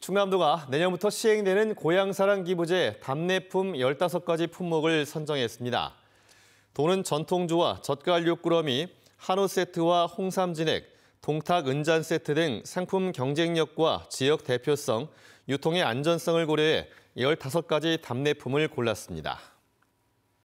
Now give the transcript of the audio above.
충남도가 내년부터 시행되는 고향사랑 기부제 답례품 15가지 품목을 선정했습니다. 도는 전통주와 젓갈 육구러미, 한우 세트와 홍삼 진액, 동탁 은잔 세트 등 상품 경쟁력과 지역 대표성, 유통의 안전성을 고려해 15가지 답례품을 골랐습니다.